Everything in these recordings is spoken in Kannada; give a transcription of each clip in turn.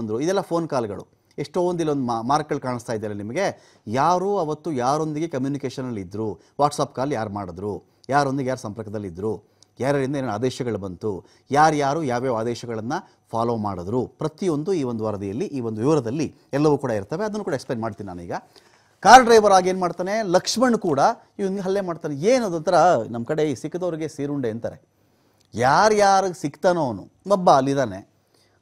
ಅಂದರು ಇದೆಲ್ಲ ಫೋನ್ ಕಾಲ್ಗಳು ಎಷ್ಟೋ ಒಂದು ಇಲ್ಲೊಂದು ಮಾರ್ಕ್ಗಳು ಕಾಣಿಸ್ತಾ ಇದ್ದಾರೆ ನಿಮಗೆ ಯಾರು ಅವತ್ತು ಯಾರೊಂದಿಗೆ ಕಮ್ಯುನಿಕೇಷನಲ್ಲಿ ಇದ್ದರು ವಾಟ್ಸಪ್ ಕಾಲ್ ಯಾರು ಮಾಡಿದ್ರು ಯಾರೊಂದಿಗೆ ಯಾರು ಸಂಪರ್ಕದಲ್ಲಿದ್ದರು ಯಾರ್ಯಾರಿಂದ ಏನೇನು ಆದೇಶಗಳು ಬಂತು ಯಾರ್ಯಾರು ಯಾವ್ಯಾವ ಆದೇಶಗಳನ್ನು ಫಾಲೋ ಮಾಡಿದ್ರು ಪ್ರತಿಯೊಂದು ಈ ಒಂದು ವರದಿಯಲ್ಲಿ ಈ ಒಂದು ವಿವರದಲ್ಲಿ ಎಲ್ಲವೂ ಕೂಡ ಇರ್ತವೆ ಅದನ್ನು ಕೂಡ ಎಕ್ಸ್ಪ್ಲೈನ್ ಮಾಡ್ತೀನಿ ನಾನೀಗ ಕಾರ್ ಡ್ರೈವರ್ ಆಗೇನು ಮಾಡ್ತಾನೆ ಲಕ್ಷ್ಮಣ್ ಕೂಡ ಇವನಿಗೆ ಹಲ್ಲೆ ಮಾಡ್ತಾನೆ ಏನು ಒಂಥರ ನಮ್ಮ ಕಡೆ ಈ ಸಿಕ್ಕದವ್ರಿಗೆ ಸೀರುಂಡೆ ಅಂತಾರೆ ಯಾರ್ಯಾರಿಗೆ ಸಿಗ್ತಾನೋ ಅವನು ಒಬ್ಬ ಅಲ್ಲಿದ್ದಾನೆ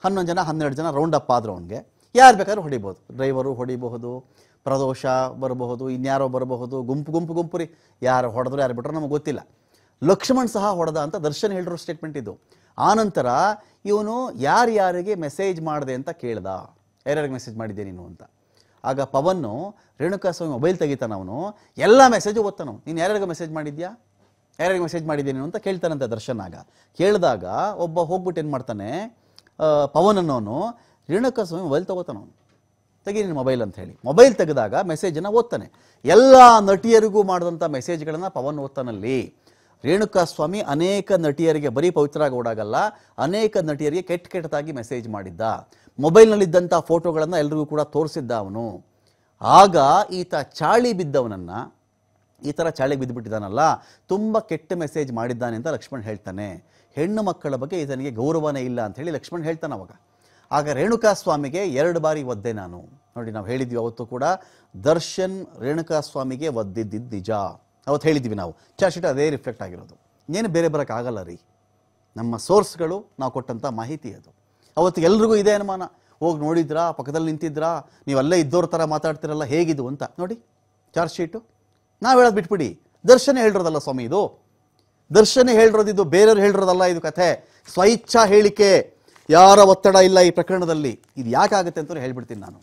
ಹನ್ನೊಂದು ಜನ ಹನ್ನೆರಡು ಜನ ರೌಂಡ್ ಅಪ್ ಆದರೂ ಅವನಿಗೆ ಯಾರು ಬೇಕಾದ್ರೂ ಹೊಡಿಬೋದು ಡ್ರೈವರು ಹೊಡಿಬಹುದು ಪ್ರದೋಷ ಬರಬಹುದು ಇನ್ಯಾರೋ ಬರಬಹುದು ಗುಂಪು ಗುಂಪು ಗುಂಪು ರೀ ಯಾರು ಹೊಡೆದ್ರು ಯಾರು ಬಿಟ್ಟರು ನಮಗೆ ಗೊತ್ತಿಲ್ಲ ಲಕ್ಷ್ಮಣ್ ಸಹ ಹೊಡೆದ ಅಂತ ದರ್ಶನ್ ಹೇಳಿರೋ ಸ್ಟೇಟ್ಮೆಂಟ್ ಇದು ಆನಂತರ ಇವನು ಯಾರ್ಯಾರಿಗೆ ಮೆಸೇಜ್ ಮಾಡಿದೆ ಅಂತ ಕೇಳ್ದ ಯಾರ್ಯಾರಿಗೆ ಮೆಸೇಜ್ ಮಾಡಿದ್ದೆ ನೀನು ಅಂತ ಆಗ ಪವನ್ನು ರೇಣುಕಾ ಸ್ವಾಮಿ ಮೊಬೈಲ್ ತೆಗಿತಾನ ಅವನು ಎಲ್ಲ ಮೆಸೇಜು ಓದ್ತಾನು ನೀನು ಯಾರ್ಯಾರಿಗೆ ಮೆಸೇಜ್ ಮಾಡಿದ್ಯಾ ಯಾರ್ಯಾರಿಗೆ ಮೆಸೇಜ್ ಮಾಡಿದ್ದೀನಿ ಅಂತ ಕೇಳ್ತಾನಂತೆ ದರ್ಶನ್ ಆಗ ಕೇಳಿದಾಗ ಒಬ್ಬ ಹೋಗ್ಬಿಟ್ಟು ಏನು ಮಾಡ್ತಾನೆ ಪವನ್ ಅನ್ನೋನು ರೇಣುಕಾ ಸ್ವಾಮಿ ಮೊಬೈಲ್ ತಗೋತಾನ ಅವನು ತೆಗಿ ನಿನ್ನ ಮೊಬೈಲ್ ಅಂತ ಹೇಳಿ ಮೊಬೈಲ್ ತೆಗೆದಾಗ ಮೆಸೇಜನ್ನು ಓದ್ತಾನೆ ಎಲ್ಲ ನಟಿಯರಿಗೂ ಮಾಡಿದಂಥ ಮೆಸೇಜ್ಗಳನ್ನು ಪವನ್ ಓದ್ತಾನಲ್ಲಿ ಸ್ವಾಮಿ ಅನೇಕ ನಟಿಯರಿಗೆ ಬರೀ ಪವಿತ್ರ ಓಡಾಗಲ್ಲ ಅನೇಕ ನಟಿಯರಿಗೆ ಕೆಟ್ಟ ಕೆಟ್ಟದಾಗಿ ಮೆಸೇಜ್ ಮಾಡಿದ್ದ ಮೊಬೈಲ್ನಲ್ಲಿದ್ದಂಥ ಫೋಟೋಗಳನ್ನು ಎಲ್ರಿಗೂ ಕೂಡ ತೋರಿಸಿದ್ದ ಅವನು ಆಗ ಈತ ಚಾಳಿ ಬಿದ್ದವನನ್ನು ಈ ಥರ ಚಾಳಿಗೆ ಬಿದ್ದುಬಿಟ್ಟಿದ್ದಾನಲ್ಲ ತುಂಬ ಕೆಟ್ಟ ಮೆಸೇಜ್ ಮಾಡಿದ್ದಾನೆ ಅಂತ ಲಕ್ಷ್ಮಣ್ ಹೇಳ್ತಾನೆ ಹೆಣ್ಣು ಮಕ್ಕಳ ಬಗ್ಗೆ ಇದನಿಗೆ ಗೌರವನೇ ಇಲ್ಲ ಅಂತ ಹೇಳಿ ಲಕ್ಷ್ಮಣ್ ಹೇಳ್ತಾನೆ ಅವಾಗ ಆಗ ರೇಣುಕಾ ಸ್ವಾಮಿಗೆ ಎರಡು ಬಾರಿ ಒದ್ದೆ ನಾನು ನೋಡಿ ನಾವು ಹೇಳಿದ್ವಿ ಅವತ್ತು ಕೂಡ ದರ್ಶನ್ ರೇಣುಕಾ ಸ್ವಾಮಿಗೆ ಒದ್ದಿದ್ದಿದ್ದು ನಿಜ ಅವತ್ತು ಹೇಳಿದ್ವಿ ನಾವು ಶೀಟ್ ಅದೇ ರಿಫ್ಲೆಕ್ಟ್ ಆಗಿರೋದು ಏನು ಬೇರೆ ಬರೋಕ್ಕಾಗಲ್ಲ ರೀ ನಮ್ಮ ಸೋರ್ಸ್ಗಳು ನಾವು ಕೊಟ್ಟಂಥ ಮಾಹಿತಿ ಅದು ಅವತ್ತು ಎಲ್ರಿಗೂ ಇದೇ ಅನುಮಾನ ಹೋಗಿ ನೋಡಿದ್ರಾ ಪಕ್ಕದಲ್ಲಿ ನಿಂತಿದ್ರಾ ನೀವು ಅಲ್ಲೇ ಇದ್ದೋರ ಥರ ಮಾತಾಡ್ತಿರಲ್ಲ ಹೇಗಿದು ಅಂತ ನೋಡಿ ಚಾರ್ಜ್ ಶೀಟು ನಾವು ಹೇಳೋದು ಬಿಟ್ಬಿಡಿ ದರ್ಶನ ಹೇಳಿರೋದಲ್ಲ ಸ್ವಾಮಿ ಇದು ದರ್ಶನ ಇದು ಬೇರೆಯವ್ರು ಹೇಳಿರೋದಲ್ಲ ಇದು ಕಥೆ ಸ್ವಇಚ್ಛಾ ಹೇಳಿಕೆ ಯಾರ ಒತ್ತಡ ಇಲ್ಲ ಈ ಪ್ರಕರಣದಲ್ಲಿ ಇದು ಯಾಕೆ ಆಗುತ್ತೆ ಅಂತ ಹೇಳಿಬಿಡ್ತೀನಿ ನಾನು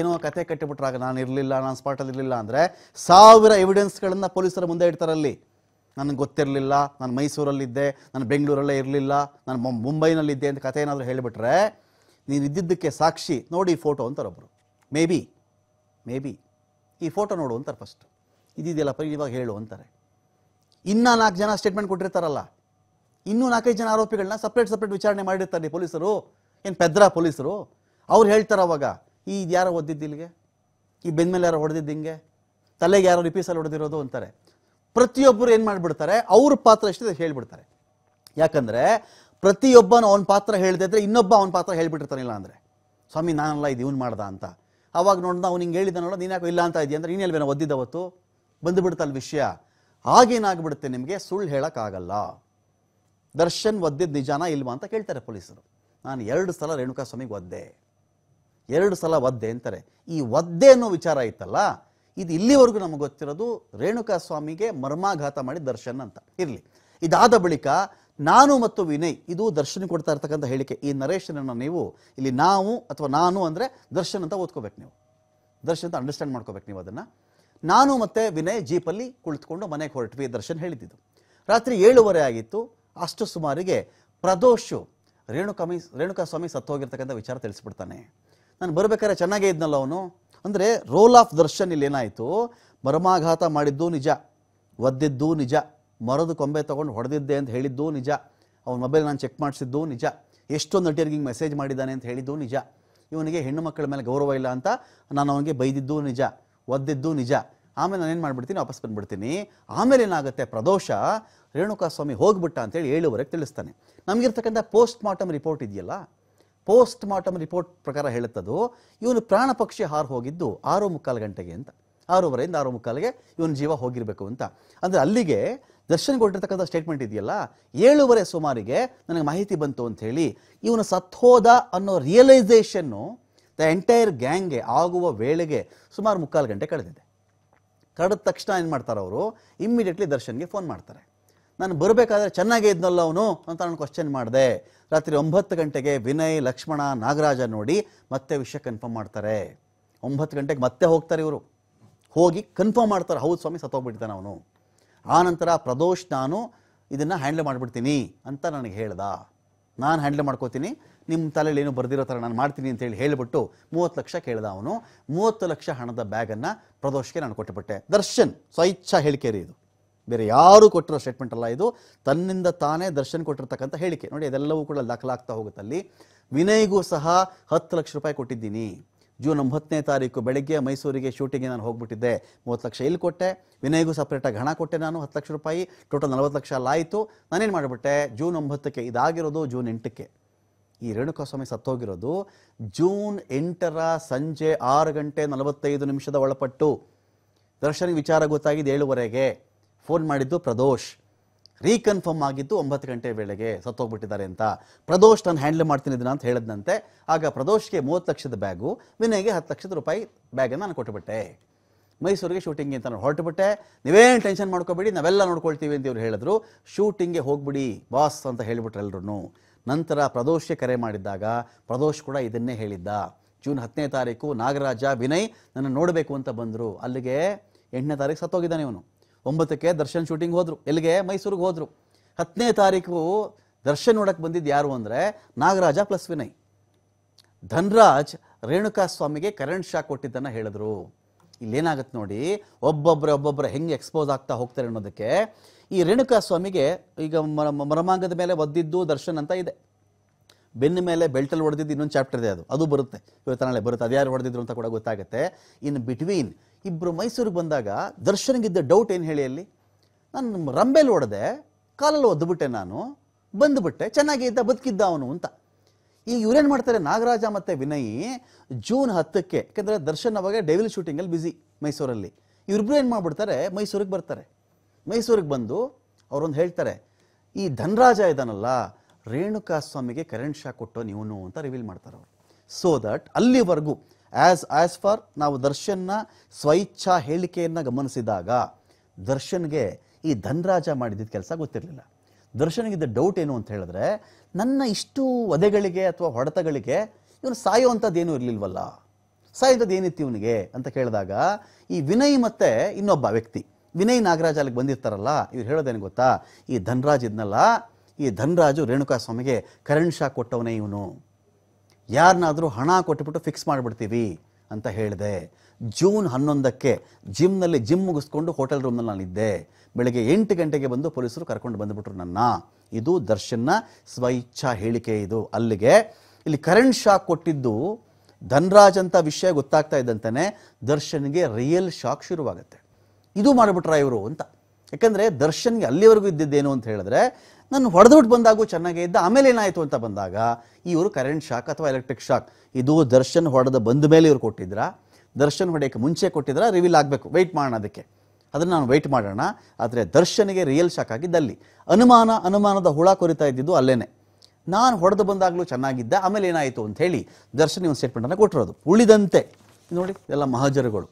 ಏನೋ ಕತೆ ಕಟ್ಟಿಬಿಟ್ರಾಗ ನಾನು ಇರಲಿಲ್ಲ ನಾನು ಸ್ಪಾಟಲ್ಲಿ ಇರಲಿಲ್ಲ ಅಂದರೆ ಸಾವಿರ ಎವಿಡೆನ್ಸ್ಗಳನ್ನು ಪೊಲೀಸರ ಮುಂದೆ ಇಡ್ತಾರಲ್ಲಿ ನನಗೆ ಗೊತ್ತಿರಲಿಲ್ಲ ನಾನು ಮೈಸೂರಲ್ಲಿದ್ದೆ ನಾನು ಬೆಂಗಳೂರಲ್ಲೇ ಇರಲಿಲ್ಲ ನಾನು ಮುಂಬೈನಲ್ಲಿದ್ದೆ ಅಂತ ಕತೆ ಏನಾದರೂ ಹೇಳಿಬಿಟ್ರೆ ನೀನು ಇದ್ದಿದ್ದಕ್ಕೆ ಸಾಕ್ಷಿ ನೋಡಿ ಫೋಟೋ ಅಂತಾರೆ ಒಬ್ಬರು ಮೇ ಬಿ ಮೇ ಬಿ ಈ ಫೋಟೋ ನೋಡು ಅಂತಾರೆ ಫಸ್ಟ್ ಪರಿ ಇವಾಗ ಹೇಳು ಅಂತಾರೆ ಇನ್ನೂ ನಾಲ್ಕು ಜನ ಸ್ಟೇಟ್ಮೆಂಟ್ ಕೊಟ್ಟಿರ್ತಾರಲ್ಲ ಇನ್ನೂ ನಾಲ್ಕೈದು ಜನ ಆರೋಪಿಗಳನ್ನ ಸಪ್ರೇಟ್ ಸಪ್ರೇಟ್ ವಿಚಾರಣೆ ಮಾಡಿರ್ತಾರೆ ಪೊಲೀಸರು ಏನು ಪೆದ್ರ ಪೊಲೀಸರು ಅವ್ರು ಹೇಳ್ತಾರೆ ಅವಾಗ ಈ ಇದು ಯಾರೋ ಒದ್ದಿದ್ದು ಇಲ್ಲಿಗೆ ಈ ಬೆಂದ ಮೇಲೆ ಯಾರೋ ಹೊಡೆದಿದ್ದು ಹಿಂಗೆ ತಲೆಗೆ ಯಾರೋ ರಿಪೀಸಲ್ಲಿ ಹೊಡೆದಿರೋದು ಅಂತಾರೆ ಪ್ರತಿಯೊಬ್ಬರು ಏನು ಮಾಡಿಬಿಡ್ತಾರೆ ಅವ್ರ ಪಾತ್ರ ಎಷ್ಟು ಹೇಳಿಬಿಡ್ತಾರೆ ಯಾಕಂದರೆ ಪ್ರತಿಯೊಬ್ಬನು ಅವನ ಪಾತ್ರ ಹೇಳಿದ್ರೆ ಇನ್ನೊಬ್ಬ ಅವನ ಪಾತ್ರ ಇಲ್ಲ ಅಂದರೆ ಸ್ವಾಮಿ ನಾನಲ್ಲ ಇದು ಇವನು ಮಾಡ್ದ ಅಂತ ಅವಾಗ ನೋಡ್ದ ಅವ್ನು ಹಿಂಗೆ ಹೇಳಿದ ನೋಡ ನೀನು ಯಾಕೋ ಇಲ್ಲ ಅಂತ ಇದೆಯಾ ಅಂದರೆ ನೀನು ಒದ್ದಿದ್ದ ಅವತ್ತು ಬಂದುಬಿಡ್ತಲ್ಲ ವಿಷಯ ಆಗೇನಾಗ್ಬಿಡುತ್ತೆ ನಿಮಗೆ ಸುಳ್ಳು ಹೇಳೋಕ್ಕಾಗಲ್ಲ ದರ್ಶನ್ ಒದ್ದಿದ್ದು ನಿಜಾನ ಇಲ್ವಾ ಅಂತ ಕೇಳ್ತಾರೆ ಪೊಲೀಸರು ನಾನು ಎರಡು ಸಲ ರೇಣುಕಾ ಸ್ವಾಮಿಗೆ ಒದ್ದೆ ಎರಡು ಸಲ ಒದ್ದೆ ಅಂತಾರೆ ಈ ಒದ್ದೆ ಅನ್ನೋ ವಿಚಾರ ಇತ್ತಲ್ಲ ಇದು ಇಲ್ಲಿವರೆಗೂ ನಮಗೆ ಗೊತ್ತಿರೋದು ರೇಣುಕಾ ಸ್ವಾಮಿಗೆ ಮರ್ಮಾಘಾತ ಮಾಡಿ ದರ್ಶನ್ ಅಂತ ಇರಲಿ ಇದಾದ ಬಳಿಕ ನಾನು ಮತ್ತು ವಿನಯ್ ಇದು ದರ್ಶನ ಕೊಡ್ತಾ ಇರ್ತಕ್ಕಂಥ ಹೇಳಿಕೆ ಈ ನರೇಶನನ್ನು ನೀವು ಇಲ್ಲಿ ನಾವು ಅಥವಾ ನಾನು ಅಂದರೆ ದರ್ಶನ್ ಅಂತ ಓದ್ಕೋಬೇಕು ನೀವು ದರ್ಶನ್ ಅಂತ ಅಂಡರ್ಸ್ಟ್ಯಾಂಡ್ ಮಾಡ್ಕೋಬೇಕು ನೀವು ಅದನ್ನು ನಾನು ಮತ್ತು ವಿನಯ್ ಜೀಪಲ್ಲಿ ಕುಳಿತುಕೊಂಡು ಮನೆಗೆ ಹೊರಟ್ವಿ ದರ್ಶನ್ ಹೇಳಿದ್ದಿದ್ದು ರಾತ್ರಿ ಏಳುವರೆ ಆಗಿತ್ತು ಅಷ್ಟು ಸುಮಾರಿಗೆ ಪ್ರದೋಷು ರೇಣುಕಾಮಿ ರೇಣುಕಾ ಸ್ವಾಮಿ ಸತ್ತೋಗಿರ್ತಕ್ಕಂಥ ವಿಚಾರ ತಿಳಿಸ್ಬಿಡ್ತಾನೆ ನಾನು ಬರಬೇಕಾದ್ರೆ ಚೆನ್ನಾಗೇ ಇದ್ನಲ್ಲ ಅವನು ಅಂದರೆ ರೋಲ್ ಆಫ್ ದರ್ಶನ್ ಇಲ್ಲಿ ಏನಾಯಿತು ಮರಮಾಘಾತ ಮಾಡಿದ್ದು ನಿಜ ಒದ್ದಿದ್ದು ನಿಜ ಮರದ ಕೊಂಬೆ ತೊಗೊಂಡು ಹೊಡೆದಿದ್ದೆ ಅಂತ ಹೇಳಿದ್ದು ನಿಜ ಅವನ ಮೊಬೈಲ್ ನಾನು ಚೆಕ್ ಮಾಡಿಸಿದ್ದು ನಿಜ ಎಷ್ಟೊಂದು ನಟಿಯರಿಗೆ ಹಿಂಗೆ ಮೆಸೇಜ್ ಮಾಡಿದ್ದಾನೆ ಅಂತ ಹೇಳಿದ್ದು ನಿಜ ಇವನಿಗೆ ಹೆಣ್ಣು ಮಕ್ಕಳ ಮೇಲೆ ಗೌರವ ಇಲ್ಲ ಅಂತ ನಾನು ಅವನಿಗೆ ಬೈದಿದ್ದು ನಿಜ ಒದ್ದಿದ್ದು ನಿಜ ಆಮೇಲೆ ನಾನು ಏನು ಮಾಡಿಬಿಡ್ತೀನಿ ವಾಪಸ್ ಬಂದುಬಿಡ್ತೀನಿ ಆಮೇಲೆ ಏನಾಗುತ್ತೆ ಪ್ರದೋಷ ರೇಣುಕಾ ಸ್ವಾಮಿ ಹೋಗ್ಬಿಟ್ಟ ಅಂತೇಳಿ ಏಳುವರೆಗೆ ತಿಳಿಸ್ತಾನೆ ನಮಗಿರ್ತಕ್ಕಂಥ ಪೋಸ್ಟ್ ಮಾರ್ಟಮ್ ರಿಪೋರ್ಟ್ ಇದೆಯಲ್ಲ ಪೋಸ್ಟ್ ಮಾರ್ಟಮ್ ರಿಪೋರ್ಟ್ ಪ್ರಕಾರ ಹೇಳುತ್ತದು ಇವನು ಪ್ರಾಣ ಪಕ್ಷಿ ಹಾರು ಹೋಗಿದ್ದು ಆರು ಮುಕ್ಕಾಲು ಗಂಟೆಗೆ ಅಂತ ಆರೂವರೆಯಿಂದ ಆರು ಮುಕ್ಕಾಲಿಗೆ ಇವನು ಜೀವ ಹೋಗಿರಬೇಕು ಅಂತ ಅಂದರೆ ಅಲ್ಲಿಗೆ ದರ್ಶನ್ ಕೊಟ್ಟಿರ್ತಕ್ಕಂಥ ಸ್ಟೇಟ್ಮೆಂಟ್ ಇದೆಯಲ್ಲ ಏಳುವರೆ ಸುಮಾರಿಗೆ ನನಗೆ ಮಾಹಿತಿ ಬಂತು ಅಂತ ಹೇಳಿ ಇವನು ಸತ್ತೋದ ಅನ್ನೋ ರಿಯಲೈಸೇಷನ್ನು ದ ಎಂಟೈರ್ ಗ್ಯಾಂಗ್ಗೆ ಆಗುವ ವೇಳೆಗೆ ಸುಮಾರು ಮುಕ್ಕಾಲು ಗಂಟೆ ಕಳೆದಿದೆ ಕಳೆದ ತಕ್ಷಣ ಏನು ಮಾಡ್ತಾರೆ ಅವರು ಇಮ್ಮಿಡಿಯೇಟ್ಲಿ ದರ್ಶನ್ಗೆ ಫೋನ್ ಮಾಡ್ತಾರೆ ನಾನು ಬರಬೇಕಾದ್ರೆ ಚೆನ್ನಾಗೇ ಇದ್ನಲ್ಲ ಅವನು ಅಂತ ನಾನು ಕ್ವಶನ್ ಮಾಡಿದೆ ರಾತ್ರಿ ಒಂಬತ್ತು ಗಂಟೆಗೆ ವಿನಯ್ ಲಕ್ಷ್ಮಣ ನಾಗರಾಜ ನೋಡಿ ಮತ್ತೆ ವಿಷಯ ಕನ್ಫರ್ಮ್ ಮಾಡ್ತಾರೆ ಒಂಬತ್ತು ಗಂಟೆಗೆ ಮತ್ತೆ ಹೋಗ್ತಾರೆ ಇವರು ಹೋಗಿ ಕನ್ಫರ್ಮ್ ಮಾಡ್ತಾರೆ ಹೌದು ಸ್ವಾಮಿ ಸತ್ತೋಗ್ಬಿಡ್ತಾನೆ ಅವನು ಆನಂತರ ಪ್ರದೋಷ್ ನಾನು ಇದನ್ನು ಹ್ಯಾಂಡ್ಲ್ ಮಾಡಿಬಿಡ್ತೀನಿ ಅಂತ ನನಗೆ ಹೇಳ್ದ ನಾನು ಹ್ಯಾಂಡಲ್ ಮಾಡ್ಕೋತೀನಿ ನಿಮ್ಮ ತಲೆಯಲ್ಲಿ ಏನು ಬರೆದಿರೋ ಥರ ನಾನು ಮಾಡ್ತೀನಿ ಅಂತೇಳಿ ಹೇಳಿಬಿಟ್ಟು ಮೂವತ್ತು ಲಕ್ಷ ಕೇಳಿದ ಅವನು ಮೂವತ್ತು ಲಕ್ಷ ಹಣದ ಬ್ಯಾಗನ್ನು ಪ್ರದೋಷಕ್ಕೆ ನಾನು ಕೊಟ್ಟುಬಿಟ್ಟೆ ದರ್ಶನ್ ಹೇಳಿಕೆ ರೀ ಇದು ಬೇರೆ ಯಾರೂ ಕೊಟ್ಟಿರೋ ಸ್ಟೇಟ್ಮೆಂಟ್ ಅಲ್ಲ ಇದು ತನ್ನಿಂದ ತಾನೇ ದರ್ಶನ್ ಕೊಟ್ಟಿರ್ತಕ್ಕಂಥ ಹೇಳಿಕೆ ನೋಡಿ ಅದೆಲ್ಲವೂ ಕೂಡ ದಾಖಲಾಗ್ತಾ ಹೋಗುತ್ತಲ್ಲಿ ವಿನಯ್ಗೂ ಸಹ ಹತ್ತು ಲಕ್ಷ ರೂಪಾಯಿ ಕೊಟ್ಟಿದ್ದೀನಿ ಜೂನ್ ಒಂಬತ್ತನೇ ತಾರೀಕು ಬೆಳಗ್ಗೆ ಮೈಸೂರಿಗೆ ಶೂಟಿಂಗ್ಗೆ ನಾನು ಹೋಗ್ಬಿಟ್ಟಿದ್ದೆ ಮೂವತ್ತು ಲಕ್ಷ ಇಲ್ಲಿ ಕೊಟ್ಟೆ ವಿನಯ್ಗೂ ಸಪ್ರೇಟಾಗಿ ಹಣ ಕೊಟ್ಟೆ ನಾನು ಹತ್ತು ಲಕ್ಷ ರೂಪಾಯಿ ಟೋಟಲ್ ನಲವತ್ತು ಲಕ್ಷ ಆಯಿತು ನಾನೇನು ಮಾಡಿಬಿಟ್ಟೆ ಜೂನ್ ಒಂಬತ್ತಕ್ಕೆ ಇದಾಗಿರೋದು ಜೂನ್ ಎಂಟಕ್ಕೆ ಈ ರೇಣುಕಾಸ್ವಾಮಿ ಸತ್ತೋಗಿರೋದು ಜೂನ್ ಎಂಟರ ಸಂಜೆ ಆರು ಗಂಟೆ ನಲವತ್ತೈದು ನಿಮಿಷದ ಒಳಪಟ್ಟು ದರ್ಶನ ವಿಚಾರ ಗೊತ್ತಾಗಿದ್ದು ಏಳುವರೆಗೆ ಫೋನ್ ಮಾಡಿದ್ದು ಪ್ರದೋಷ್ ರೀಕನ್ಫರ್ಮ್ ಆಗಿದ್ದು ಒಂಬತ್ತು ಗಂಟೆ ವೇಳೆಗೆ ಸತ್ತೋಗ್ಬಿಟ್ಟಿದ್ದಾರೆ ಅಂತ ಪ್ರದೋಷ್ ನಾನು ಹ್ಯಾಂಡಲ್ ಮಾಡ್ತೀನಿ ಇದನ್ನ ಅಂತ ಹೇಳಿದ್ನಂತೆ ಆಗ ಪ್ರದೋಷ್ಗೆ ಮೂವತ್ತು ಲಕ್ಷದ ಬ್ಯಾಗು ವಿನಯ್ಗೆ ಹತ್ತು ಲಕ್ಷದ ರೂಪಾಯಿ ಬ್ಯಾಗನ್ನು ನಾನು ಕೊಟ್ಟುಬಿಟ್ಟೆ ಮೈಸೂರಿಗೆ ಶೂಟಿಂಗ್ ಅಂತ ನಾನು ಹೊರಟುಬಿಟ್ಟೆ ನೀವೇನು ಟೆನ್ಷನ್ ಮಾಡ್ಕೋಬೇಡಿ ನಾವೆಲ್ಲ ನೋಡ್ಕೊಳ್ತೀವಿ ಅಂತ ಇವ್ರು ಹೇಳಿದ್ರು ಶೂಟಿಂಗ್ಗೆ ಹೋಗ್ಬಿಡಿ ಬಾಸ್ ಅಂತ ಹೇಳಿಬಿಟ್ರೆ ಎಲ್ಲರೂ ನಂತರ ಪ್ರದೋಷ್ಗೆ ಕರೆ ಮಾಡಿದ್ದಾಗ ಪ್ರದೋಷ್ ಕೂಡ ಇದನ್ನೇ ಹೇಳಿದ್ದ ಜೂನ್ ಹತ್ತನೇ ತಾರೀಕು ನಾಗರಾಜ ವಿನಯ್ ನನ್ನ ನೋಡಬೇಕು ಅಂತ ಬಂದರು ಅಲ್ಲಿಗೆ ಎಂಟನೇ ತಾರೀಕು ಸತ್ತೋಗಿದ್ದಾನೆ ಇವನು ಒಂಬತ್ತಕ್ಕೆ ದರ್ಶನ್ ಶೂಟಿಂಗ್ ಹೋದರು ಎಲ್ಲಿಗೆ ಮೈಸೂರಿಗೆ ಹೋದರು ಹತ್ತನೇ ತಾರೀಕು ದರ್ಶನ್ ನೋಡಕ್ಕೆ ಬಂದಿದ್ದು ಯಾರು ಅಂದರೆ ನಾಗರಾಜ ಪ್ಲಸ್ ವಿನಯ್ ಧನ್ರಾಜ್ ರೇಣುಕಾ ಸ್ವಾಮಿಗೆ ಕರೆಂಟ್ ಶಾಕ್ ಕೊಟ್ಟಿದ್ದನ್ನು ಹೇಳಿದ್ರು ಇಲ್ಲೇನಾಗುತ್ತೆ ನೋಡಿ ಒಬ್ಬೊಬ್ರು ಒಬ್ಬೊಬ್ಬರು ಹೆಂಗೆ ಎಕ್ಸ್ಪೋಸ್ ಆಗ್ತಾ ಹೋಗ್ತಾರೆ ಅನ್ನೋದಕ್ಕೆ ಈ ರೇಣುಕಾ ಸ್ವಾಮಿಗೆ ಈಗ ಮರಮಾಂಗದ ಮೇಲೆ ಒದ್ದಿದ್ದು ದರ್ಶನ್ ಅಂತ ಇದೆ ಬೆನ್ನ ಮೇಲೆ ಬೆಲ್ಟಲ್ಲಿ ಹೊಡೆದಿದ್ದು ಇನ್ನೊಂದು ಚಾಪ್ಟರ್ ಇದೆ ಅದು ಅದು ಬರುತ್ತೆ ಇವತ್ತು ನಾಳೆ ಬರುತ್ತೆ ಯಾರು ಹೊಡೆದಿದ್ರು ಅಂತ ಕೂಡ ಗೊತ್ತಾಗುತ್ತೆ ಇನ್ ಬಿಟ್ವೀನ್ ಇಬ್ಬರು ಮೈಸೂರಿಗೆ ಬಂದಾಗ ದರ್ಶನಗಿದ್ದ ಡೌಟ್ ಏನು ಹೇಳಿ ಅಲ್ಲಿ ನಾನು ರಂಬೆಲ್ ಹೊಡೆದೆ ಕಾಲಲ್ಲಿ ಒದ್ದುಬಿಟ್ಟೆ ನಾನು ಬಂದುಬಿಟ್ಟೆ ಚೆನ್ನಾಗಿ ಇದ್ದ ಬದುಕಿದ್ದ ಅವನು ಅಂತ ಈಗ ಇವ್ರೇನು ಮಾಡ್ತಾರೆ ನಾಗರಾಜ ಮತ್ತು ವಿನಯ್ ಜೂನ್ ಹತ್ತಕ್ಕೆ ಯಾಕೆಂದರೆ ದರ್ಶನ್ ಅವಾಗ ಡೈವಿಲ್ ಶೂಟಿಂಗಲ್ಲಿ ಬ್ಯುಸಿ ಮೈಸೂರಲ್ಲಿ ಇವ್ರಿಬ್ರು ಏನು ಮಾಡ್ಬಿಡ್ತಾರೆ ಮೈಸೂರಿಗೆ ಬರ್ತಾರೆ ಮೈಸೂರಿಗೆ ಬಂದು ಅವರೊಂದು ಹೇಳ್ತಾರೆ ಈ ಧನರಾಜ ಇದಾನಲ್ಲ ರೇಣುಕಾ ಸ್ವಾಮಿಗೆ ಕರೆಂಟ್ ಶಾಕ್ ಕೊಟ್ಟು ನೀವು ಅಂತ ರಿವೀಲ್ ಮಾಡ್ತಾರೆ ಅವರು ಸೊ ದಟ್ ಅಲ್ಲಿವರೆಗೂ ಆ್ಯಸ್ ಆ್ಯಸ್ ಫಾರ್ ನಾವು ದರ್ಶನ್ನ ಸ್ವಇಚ್ಛಾ ಹೇಳಿಕೆಯನ್ನು ಗಮನಿಸಿದಾಗ ದರ್ಶನ್ಗೆ ಈ ಧನರಾಜ ಮಾಡಿದ್ದ ಕೆಲಸ ಗೊತ್ತಿರಲಿಲ್ಲ ದರ್ಶನಿಗಿದ್ದ ಡೌಟ್ ಏನು ಅಂತ ಹೇಳಿದ್ರೆ ನನ್ನ ಇಷ್ಟು ವಧೆಗಳಿಗೆ ಅಥವಾ ಹೊಡೆತಗಳಿಗೆ ಇವನು ಅಂಥದ್ದೇನು ಇರಲಿಲ್ವಲ್ಲ ಸಾಯೋಂಥದ್ದು ಏನಿತ್ತು ಇವನಿಗೆ ಅಂತ ಕೇಳಿದಾಗ ಈ ವಿನಯ್ ಮತ್ತು ಇನ್ನೊಬ್ಬ ವ್ಯಕ್ತಿ ವಿನಯ್ ನಾಗರಾಜ್ ಅಲ್ಲಿಗೆ ಬಂದಿರ್ತಾರಲ್ಲ ಇವ್ರು ಹೇಳೋದೇನು ಗೊತ್ತಾ ಈ ಧನ್ರಾಜ್ ಇದ್ನಲ್ಲ ಈ ಧನ್ರಾಜು ರೇಣುಕಾ ಸ್ವಾಮಿಗೆ ಕರೆಂಟ್ ಶಾಕ್ ಕೊಟ್ಟವನೇ ಇವನು ಯಾರನ್ನಾದರೂ ಹಣ ಕೊಟ್ಟುಬಿಟ್ಟು ಫಿಕ್ಸ್ ಮಾಡಿಬಿಡ್ತೀವಿ ಅಂತ ಹೇಳಿದೆ ಜೂನ್ ಹನ್ನೊಂದಕ್ಕೆ ಜಿಮ್ನಲ್ಲಿ ಜಿಮ್ ಮುಗಿಸ್ಕೊಂಡು ಹೋಟೆಲ್ ರೂಮ್ನಲ್ಲಿ ನಾನಿದ್ದೆ ಬೆಳಗ್ಗೆ ಎಂಟು ಗಂಟೆಗೆ ಬಂದು ಪೊಲೀಸರು ಕರ್ಕೊಂಡು ಬಂದುಬಿಟ್ರು ನನ್ನ ಇದು ದರ್ಶನ್ನ ಸ್ವಇಚ್ಛಾ ಹೇಳಿಕೆ ಇದು ಅಲ್ಲಿಗೆ ಇಲ್ಲಿ ಕರೆಂಟ್ ಶಾಕ್ ಕೊಟ್ಟಿದ್ದು ಧನ್ರಾಜ್ ಅಂತ ವಿಷಯ ಗೊತ್ತಾಗ್ತಾ ಇದ್ದಂತಾನೆ ದರ್ಶನ್ಗೆ ರಿಯಲ್ ಶಾಕ್ ಶುರುವಾಗುತ್ತೆ ಇದು ಮಾಡಿಬಿಟ್ರ ಇವರು ಅಂತ ಯಾಕಂದರೆ ದರ್ಶನ್ಗೆ ಅಲ್ಲಿವರೆಗೂ ಇದ್ದಿದ್ದೇನು ಅಂತ ಹೇಳಿದ್ರೆ ನಾನು ಹೊಡೆದೊಟ್ಟು ಬಂದಾಗೂ ಚೆನ್ನಾಗೇ ಇದ್ದ ಆಮೇಲೆ ಏನಾಯಿತು ಅಂತ ಬಂದಾಗ ಇವರು ಕರೆಂಟ್ ಶಾಕ್ ಅಥವಾ ಎಲೆಕ್ಟ್ರಿಕ್ ಶಾಕ್ ಇದು ದರ್ಶನ್ ಹೊಡೆದ ಬಂದ ಮೇಲೆ ಇವರು ಕೊಟ್ಟಿದ್ರ ದರ್ಶನ್ ಹೊಡೆಯೋಕ್ಕೆ ಮುಂಚೆ ಕೊಟ್ಟಿದ್ರೆ ರಿವೀಲ್ ಆಗಬೇಕು ವೆಯ್ಟ್ ಮಾಡೋಣ ಅದಕ್ಕೆ ಅದನ್ನು ನಾನು ವೆಯ್ಟ್ ಮಾಡೋಣ ಆದರೆ ದರ್ಶನಿಗೆ ರಿಯಲ್ ಶಾಕ್ ಆಗಿದ್ದಲ್ಲಿ ಅನುಮಾನ ಅನುಮಾನದ ಹುಳ ಕೊರಿತಾ ಇದ್ದಿದ್ದು ಅಲ್ಲೇ ನಾನು ಹೊಡೆದು ಬಂದಾಗಲೂ ಚೆನ್ನಾಗಿದ್ದೆ ಆಮೇಲೆ ಏನಾಯಿತು ಅಂತ ಹೇಳಿ ದರ್ಶನ್ ಒಂದು ಸ್ಟೇಟ್ಮೆಂಟನ್ನು ಕೊಟ್ಟಿರೋದು ಉಳಿದಂತೆ ನೋಡಿ ಎಲ್ಲ ಮಹಾಜರುಗಳು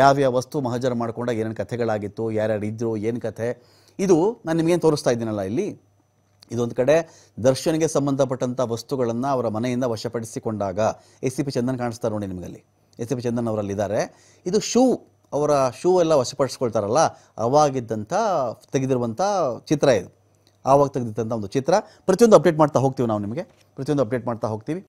ಯಾವ್ಯಾವ ವಸ್ತು ಮಹಜರ್ ಮಾಡ್ಕೊಂಡಾಗ ಏನೇನು ಕಥೆಗಳಾಗಿತ್ತು ಯಾರ್ಯಾರು ಇದ್ದರು ಏನು ಕಥೆ ಇದು ನಾನು ನಿಮಗೇನು ತೋರಿಸ್ತಾ ಇದ್ದೀನಲ್ಲ ಇಲ್ಲಿ ಇದೊಂದು ಕಡೆ ದರ್ಶನಿಗೆ ಸಂಬಂಧಪಟ್ಟಂಥ ವಸ್ತುಗಳನ್ನು ಅವರ ಮನೆಯಿಂದ ವಶಪಡಿಸಿಕೊಂಡಾಗ ಎಸ್ ಸಿ ಪಿ ಚಂದನ್ ಕಾಣಿಸ್ತಾರೆ ನೋಡಿ ನಿಮಗಲ್ಲಿ ಎಸ್ ಸಿ ಪಿ ಚಂದನ್ ಅವರಲ್ಲಿದ್ದಾರೆ ಇದು ಶೂ ಅವರ ಶೂ ಎಲ್ಲ ವಶಪಡಿಸ್ಕೊಳ್ತಾರಲ್ಲ ಅವಾಗಿದ್ದಂಥ ತೆಗೆದಿರುವಂಥ ಚಿತ್ರ ಇದು ಆವಾಗ ತೆಗೆದಿದ್ದಂಥ ಒಂದು ಚಿತ್ರ ಪ್ರತಿಯೊಂದು ಅಪ್ಡೇಟ್ ಮಾಡ್ತಾ ಹೋಗ್ತೀವಿ ನಾವು ನಿಮಗೆ ಪ್ರತಿಯೊಂದು ಅಪ್ಡೇಟ್ ಮಾಡ್ತಾ ಹೋಗ್ತೀವಿ